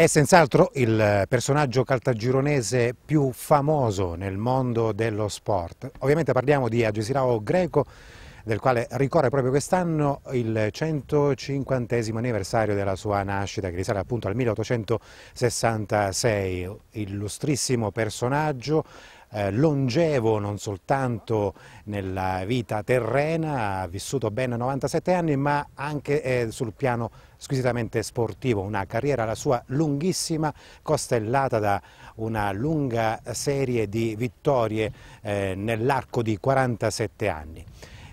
È senz'altro il personaggio caltagironese più famoso nel mondo dello sport. Ovviamente parliamo di Agesilao Greco, del quale ricorre proprio quest'anno il 150 anniversario della sua nascita, che risale appunto al 1866. Illustrissimo personaggio eh, longevo non soltanto nella vita terrena, ha vissuto ben 97 anni, ma anche eh, sul piano squisitamente sportivo, una carriera la sua lunghissima, costellata da una lunga serie di vittorie eh, nell'arco di 47 anni.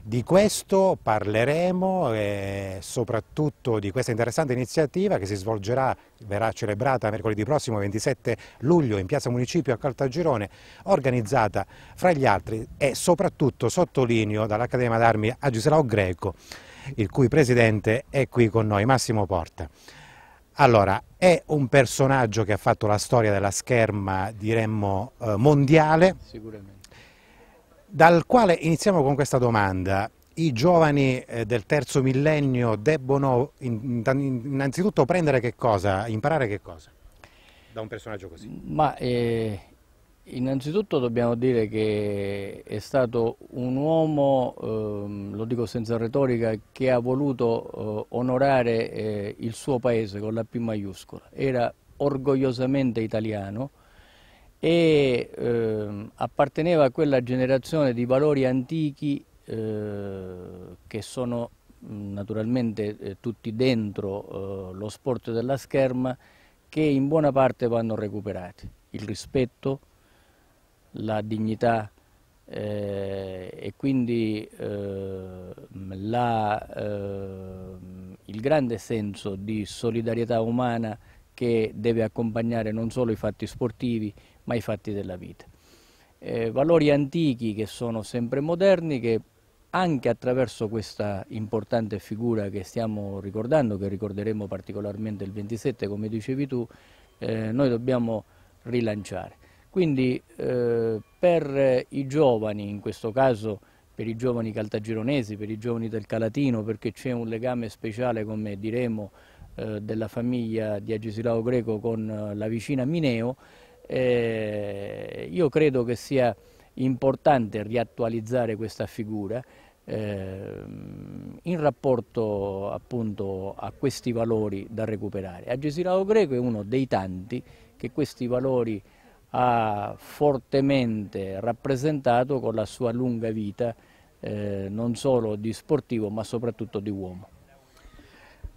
Di questo parleremo e soprattutto di questa interessante iniziativa che si svolgerà, verrà celebrata mercoledì prossimo 27 luglio in Piazza Municipio a Caltagirone, organizzata fra gli altri e soprattutto sottolineo dall'Accademia d'Armi a Giuselau Greco, il cui presidente è qui con noi, Massimo Porta. Allora, è un personaggio che ha fatto la storia della scherma, diremmo, eh, mondiale. Sicuramente dal quale iniziamo con questa domanda. I giovani eh, del terzo millennio debbono innanzitutto prendere che cosa, imparare che cosa da un personaggio così? Ma eh, innanzitutto dobbiamo dire che è stato un uomo, eh, lo dico senza retorica, che ha voluto eh, onorare eh, il suo paese con la P maiuscola. Era orgogliosamente italiano, e eh, apparteneva a quella generazione di valori antichi eh, che sono mm, naturalmente eh, tutti dentro eh, lo sport della scherma che in buona parte vanno recuperati. Il rispetto, la dignità eh, e quindi ehm, la, ehm, il grande senso di solidarietà umana che deve accompagnare non solo i fatti sportivi ma i fatti della vita. Eh, valori antichi che sono sempre moderni, che anche attraverso questa importante figura che stiamo ricordando, che ricorderemo particolarmente il 27, come dicevi tu, eh, noi dobbiamo rilanciare. Quindi eh, per i giovani, in questo caso per i giovani caltagironesi, per i giovani del Calatino, perché c'è un legame speciale, come diremo, eh, della famiglia di Agesilao Greco con eh, la vicina Mineo, eh, io credo che sia importante riattualizzare questa figura eh, in rapporto appunto a questi valori da recuperare. Agesilao Greco è uno dei tanti che questi valori ha fortemente rappresentato con la sua lunga vita eh, non solo di sportivo ma soprattutto di uomo.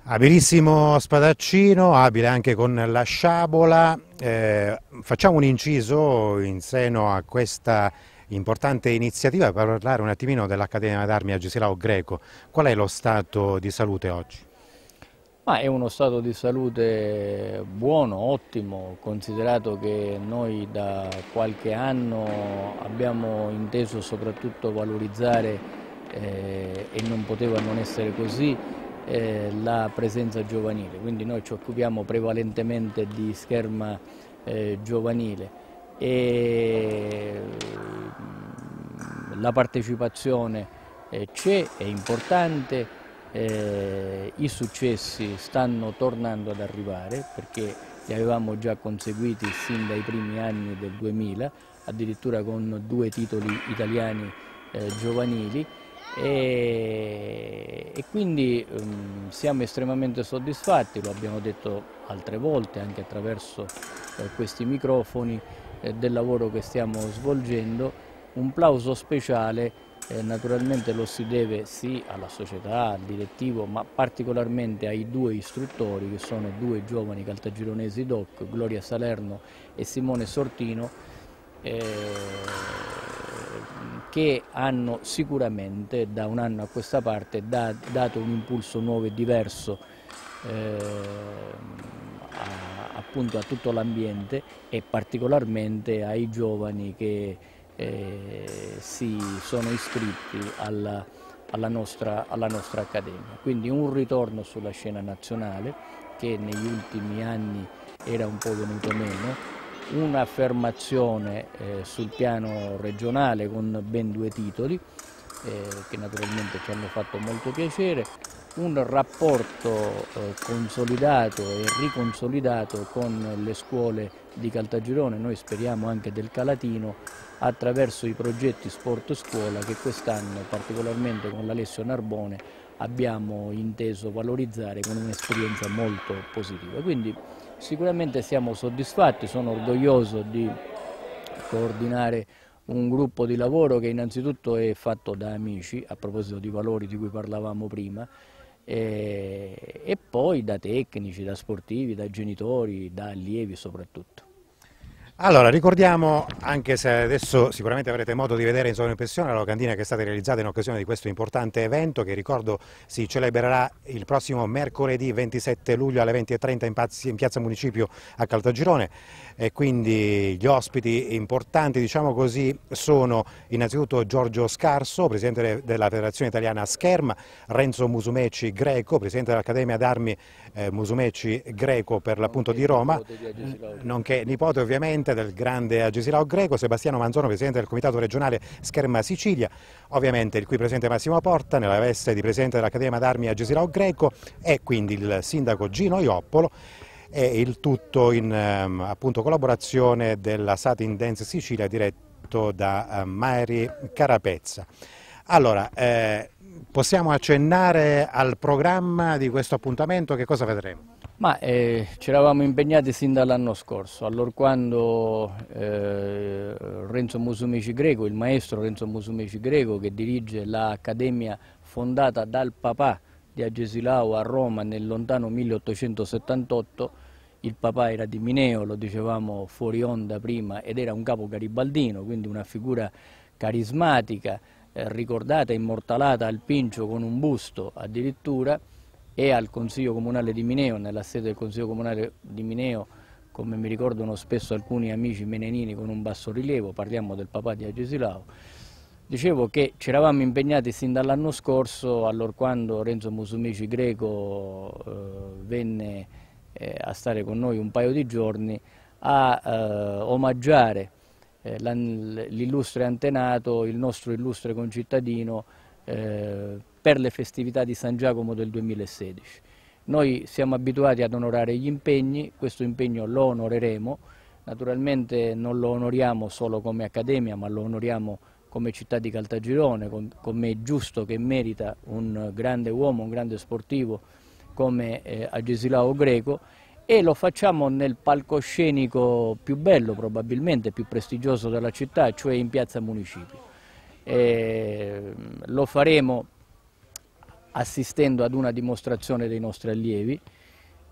Abilissimo spadaccino, abile anche con la sciabola. Eh, facciamo un inciso in seno a questa importante iniziativa per parlare un attimino dell'Accademia d'Armi a Gesilao Greco. Qual è lo stato di salute oggi? Ma è uno stato di salute buono, ottimo, considerato che noi da qualche anno abbiamo inteso soprattutto valorizzare eh, e non poteva non essere così eh, la presenza giovanile, quindi noi ci occupiamo prevalentemente di scherma eh, giovanile e mm, la partecipazione eh, c'è, è importante, eh, i successi stanno tornando ad arrivare perché li avevamo già conseguiti sin dai primi anni del 2000, addirittura con due titoli italiani eh, giovanili e, e quindi um, siamo estremamente soddisfatti, lo abbiamo detto altre volte anche attraverso eh, questi microfoni eh, del lavoro che stiamo svolgendo. Un plauso speciale eh, naturalmente lo si deve sì alla società, al direttivo, ma particolarmente ai due istruttori che sono due giovani caltagironesi doc, Gloria Salerno e Simone Sortino. Eh, che hanno sicuramente da un anno a questa parte da, dato un impulso nuovo e diverso eh, a, appunto a tutto l'ambiente e particolarmente ai giovani che eh, si sono iscritti alla, alla, nostra, alla nostra accademia. Quindi un ritorno sulla scena nazionale che negli ultimi anni era un po' venuto meno un'affermazione eh, sul piano regionale con ben due titoli eh, che naturalmente ci hanno fatto molto piacere, un rapporto eh, consolidato e riconsolidato con le scuole di Caltagirone, noi speriamo anche del Calatino, attraverso i progetti Sport Scuola che quest'anno particolarmente con l'Alessio Narbone abbiamo inteso valorizzare con un'esperienza molto positiva. Quindi, Sicuramente siamo soddisfatti, sono orgoglioso di coordinare un gruppo di lavoro che innanzitutto è fatto da amici, a proposito di valori di cui parlavamo prima, e, poi da tecnici, da sportivi, da genitori, da allievi soprattutto. Allora, ricordiamo, anche se adesso sicuramente avrete modo di vedere in sovraimpressione la locandina che è stata realizzata in occasione di questo importante evento che, ricordo, si celebrerà il prossimo mercoledì 27 luglio alle 20.30 in, Piazza Municipio a Caltagirone e quindi gli ospiti importanti, diciamo così, sono innanzitutto Giorgio Scarso, Presidente della Federazione Italiana Scherma, Renzo Musumeci Greco, Presidente dell'Accademia d'Armi eh, Musumeci Greco per l'appunto di Roma, nonché nipote ovviamente del grande Agesilao Greco, Sebastiano Manzano, presidente del comitato regionale Scherma Sicilia, ovviamente il qui presente Massimo Porta nella veste di presidente dell'Accademia d'Armi Agesilao Greco e quindi il sindaco Gino Ioppolo e il tutto in ehm, appunto, collaborazione della Satin Dance Sicilia diretto da eh, Mari Carapezza. Allora, eh, possiamo accennare al programma di questo appuntamento? Che cosa vedremo? Ma eh, ci eravamo impegnati sin dall'anno scorso, allora quando eh, Renzo Musumici Greco, il maestro Renzo Musumici Greco che dirige l'accademia fondata dal papà di Agesilao a Roma nel lontano 1878, il papà era di Mineo, lo dicevamo fuori onda prima, ed era un capo garibaldino, quindi una figura carismatica, eh, ricordata e immortalata al Pincio con un busto addirittura e al Consiglio Comunale di Mineo, nella sede del Consiglio Comunale di Mineo, come mi ricordano spesso alcuni amici menenini con un basso rilievo, parliamo del papà di Agesilao, dicevo che ci eravamo impegnati sin dall'anno scorso, allora quando Renzo Musumici Greco eh, venne eh, a stare con noi un paio di giorni, a eh, omaggiare eh, l'illustre antenato, il nostro illustre concittadino eh, per le festività di San Giacomo del 2016. Noi siamo abituati ad onorare gli impegni, questo impegno lo onoreremo, naturalmente non lo onoriamo solo come accademia ma lo onoriamo come città di Caltagirone, come è giusto che merita un grande uomo, un grande sportivo come eh, Agesilao Greco e lo facciamo nel palcoscenico più bello probabilmente, più prestigioso della città, cioè in piazza Municipio. E mm, lo faremo assistendo ad una dimostrazione dei nostri allievi,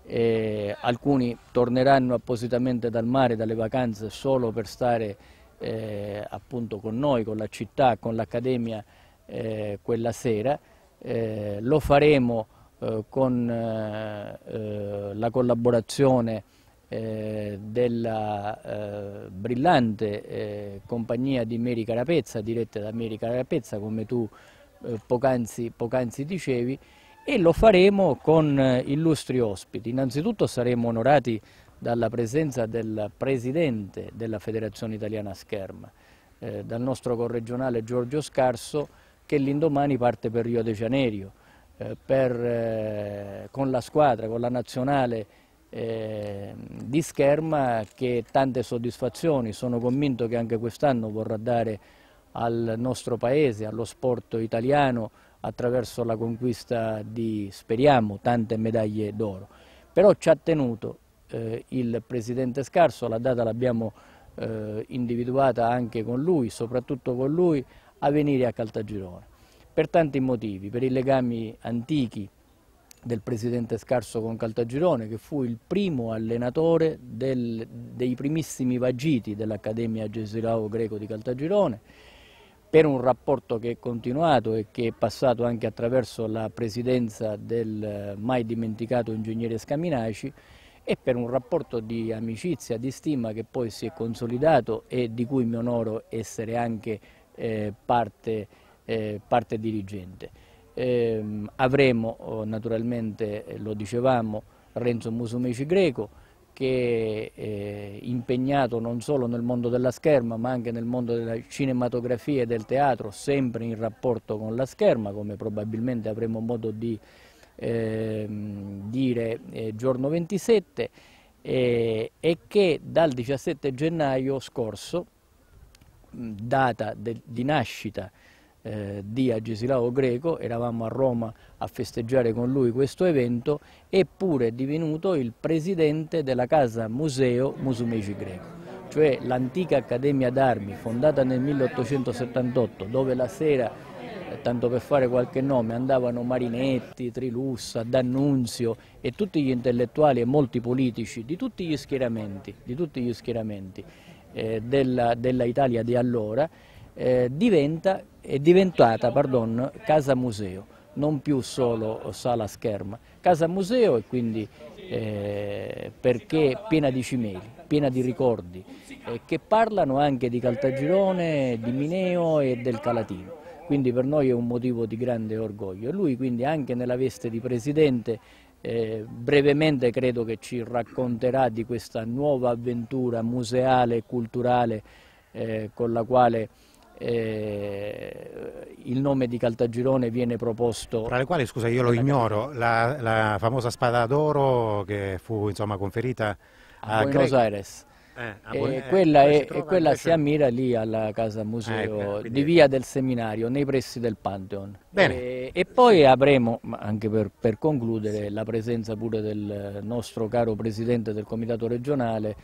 e alcuni torneranno appositamente dal mare, dalle vacanze, solo per stare eh, appunto con noi, con la città, con l'Accademia eh, quella sera. Eh, lo faremo eh, con eh, eh, la collaborazione della brillante compagnia di Meri Carapezza, diretta da Meri Carapezza come tu poc'anzi poc dicevi, e lo faremo con illustri ospiti. Innanzitutto saremo onorati dalla presenza del Presidente della Federazione Italiana Scherma, eh, dal nostro corregionale Giorgio Scarso, che l'indomani parte per Rio de Janeiro eh, per, eh, con la squadra, con la nazionale eh, di scherma che tante soddisfazioni, sono convinto che anche quest'anno vorrà dare al nostro paese, allo sport italiano attraverso la conquista di, speriamo, tante medaglie d'oro. Però ci ha tenuto eh, il Presidente Scarso, la data l'abbiamo eh, individuata anche con lui, soprattutto con lui, a venire a Caltagirone per tanti motivi, per i legami antichi del presidente Scarso con Caltagirone, che fu il primo allenatore del, dei primissimi vagiti dell'Accademia Gesilao Greco di Caltagirone, per un rapporto che è continuato e che è passato anche attraverso la presidenza del eh, mai dimenticato ingegnere Scaminaci e per un rapporto di amicizia, di stima che poi si è consolidato e di cui mi onoro essere anche eh, parte eh, parte dirigente. Ehm, eh, avremo naturalmente, eh, lo dicevamo, Renzo Musumeci Greco che è eh, impegnato non solo nel mondo della scherma ma anche nel mondo della cinematografia e del teatro, sempre in rapporto con la scherma, come probabilmente avremo modo di eh, dire eh, giorno 27, eh, e che dal 17 gennaio scorso, data di nascita eh, di Agesilao Greco, eravamo a Roma a festeggiare con lui questo evento, eppure è divenuto il presidente della casa museo Musumeci Greco, cioè l'antica Accademia d'Armi fondata nel 1878 dove la sera, eh, tanto per fare qualche nome, andavano Marinetti, Trilussa, D'Annunzio e tutti gli intellettuali e molti politici di tutti gli schieramenti, di tutti gli schieramenti eh, della, della Italia di allora eh, diventa, è diventata pardon, casa museo, non più solo sala scherma, casa museo e quindi eh, perché piena di cimeli, piena di ricordi, eh, che parlano anche di Caltagirone, di Mineo e del Calatino. Quindi per noi è un motivo di grande orgoglio. E lui quindi anche nella veste di presidente eh, brevemente credo che ci racconterà di questa nuova avventura museale e culturale eh, con la quale eh, il nome di Caltagirone viene proposto... Tra le quali, scusa, io lo ignoro, la, la famosa spada d'oro che fu insomma, conferita a, a Buenos Gre Aires. Eh, a eh, eh, quella, è, si, quella si ammira lì alla casa museo eh, di via del seminario, nei pressi del Pantheon. E, e, poi avremo, anche per, per concludere, sì. la presenza pure del nostro caro presidente del comitato regionale,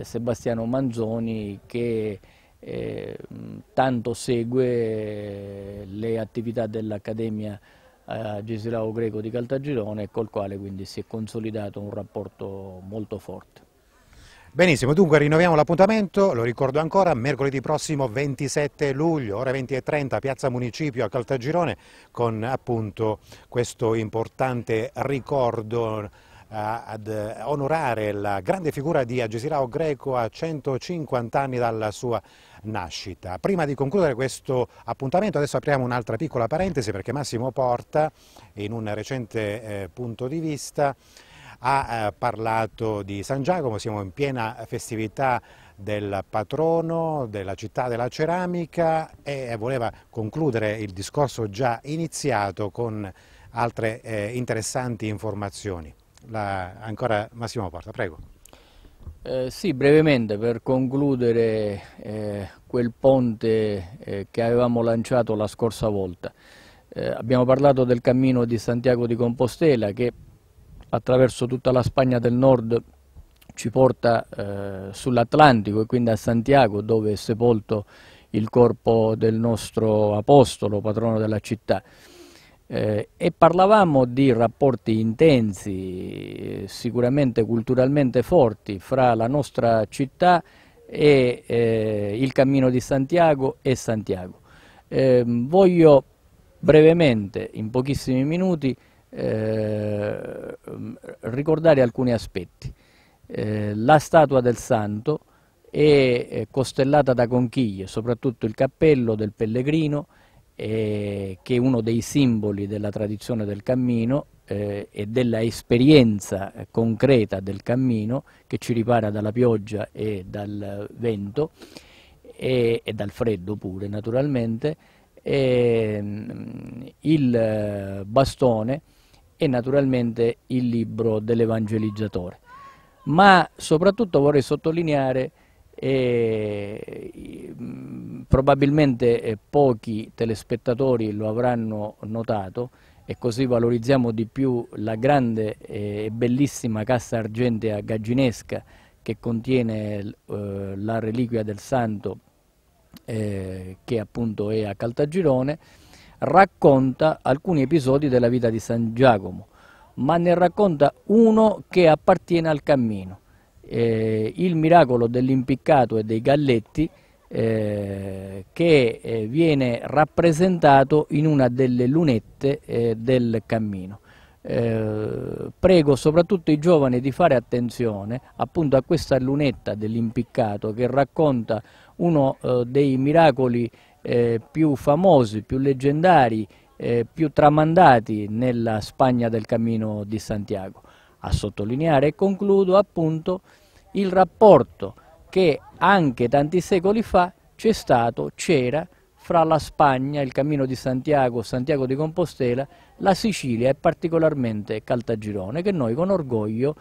Sebastiano Manzoni, che e mm, tanto segue eh, le attività dell'Accademia eh, Gesilao Greco di Caltagirone col quale quindi si è consolidato un rapporto molto forte. Benissimo, dunque rinnoviamo l'appuntamento, lo ricordo ancora, mercoledì prossimo 27 luglio, ore 20.30, Piazza Municipio a Caltagirone, con appunto questo importante ricordo ad eh, onorare la grande figura di Agesilao Greco a 150 anni dalla sua nascita. Prima di concludere questo appuntamento adesso apriamo un'altra piccola parentesi perché Massimo Porta in un recente eh, punto di vista ha eh, parlato di San Giacomo, siamo in piena festività del patrono della città della ceramica e voleva concludere il discorso già iniziato con altre eh, interessanti informazioni la, ancora Massimo Porta, prego. Eh, sì, brevemente per concludere eh, quel ponte eh, che avevamo lanciato la scorsa volta. Eh, abbiamo parlato del cammino di Santiago di Compostela che attraverso tutta la Spagna del Nord ci porta eh, sull'Atlantico e quindi a Santiago dove è sepolto il corpo del nostro apostolo, patrono della città. Eh, e parlavamo di rapporti intensi, sicuramente culturalmente forti, fra la nostra città e eh, il Cammino di Santiago e Santiago. Eh, voglio brevemente, in pochissimi minuti, ehm, ricordare alcuni aspetti. Eh, la statua del santo è eh, costellata da conchiglie, soprattutto il cappello del pellegrino, eh, che è uno dei simboli della tradizione del cammino eh, e della esperienza concreta del cammino che ci ripara dalla pioggia e dal vento e, e dal freddo pure naturalmente, e, ehm, il eh, bastone e naturalmente il libro dell'evangelizzatore. Ma soprattutto vorrei sottolineare eh, probabilmente eh, pochi telespettatori lo avranno notato e così valorizziamo di più la grande eh, e bellissima cassa argentea gagginesca che contiene eh, la reliquia del santo eh, che appunto è a Caltagirone, racconta alcuni episodi della vita di San Giacomo, ma ne racconta uno che appartiene al cammino, eh, il miracolo dell'impiccato e dei galletti eh, che eh, viene rappresentato in una delle lunette eh, del cammino. Eh, prego soprattutto i giovani di fare attenzione appunto a questa lunetta dell'impiccato che racconta uno eh, dei miracoli eh, più famosi, più leggendari, più tramandati nella Spagna del Cammino di Santiago. A sottolineare e concludo appunto il rapporto che anche tanti secoli fa c'è stato, c'era, fra la Spagna, il Cammino di Santiago, Santiago di Compostela, la Sicilia e particolarmente Caltagirone, che noi con orgoglio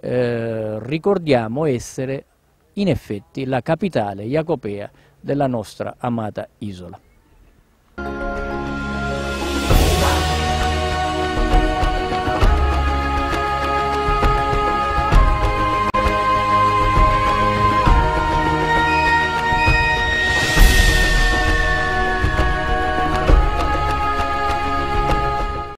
eh, ricordiamo essere in effetti la capitale jacopea della nostra amata isola.